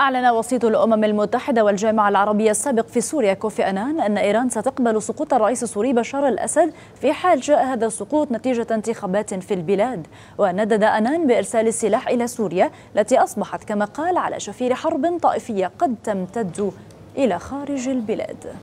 أعلن وسيط الأمم المتحدة والجامعة العربية السابق في سوريا كوفي أنان أن إيران ستقبل سقوط الرئيس السوري بشار الأسد في حال جاء هذا السقوط نتيجة انتخابات في البلاد وندد أنان بإرسال السلاح إلى سوريا التي أصبحت كما قال على شفير حرب طائفية قد تمتد إلى خارج البلاد